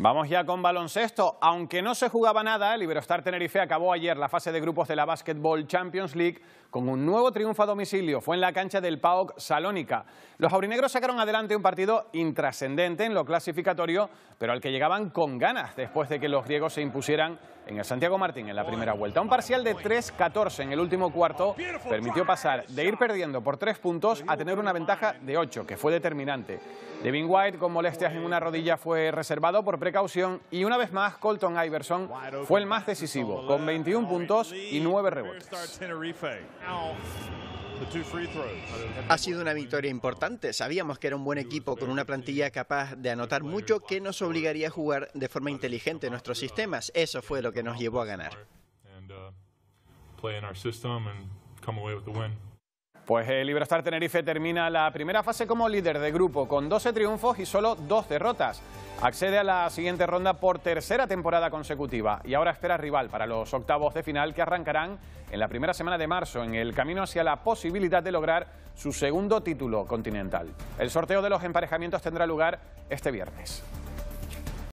Vamos ya con baloncesto. Aunque no se jugaba nada, el Iberostar Tenerife acabó ayer la fase de grupos de la Basketball Champions League con un nuevo triunfo a domicilio. Fue en la cancha del PAOK Salónica. Los aurinegros sacaron adelante un partido intrascendente en lo clasificatorio, pero al que llegaban con ganas después de que los griegos se impusieran en el Santiago Martín en la primera vuelta. Un parcial de 3-14 en el último cuarto permitió pasar de ir perdiendo por tres puntos a tener una ventaja de 8, que fue determinante. Devin White, con molestias en una rodilla, fue reservado por precaución y una vez más Colton Iverson fue el más decisivo, con 21 puntos y 9 rebotes. Ha sido una victoria importante. Sabíamos que era un buen equipo con una plantilla capaz de anotar mucho que nos obligaría a jugar de forma inteligente nuestros sistemas. Eso fue lo que nos llevó a ganar. Pues el eh, Iberostar Tenerife termina la primera fase como líder de grupo, con 12 triunfos y solo dos derrotas. Accede a la siguiente ronda por tercera temporada consecutiva y ahora espera rival para los octavos de final que arrancarán en la primera semana de marzo en el camino hacia la posibilidad de lograr su segundo título continental. El sorteo de los emparejamientos tendrá lugar este viernes.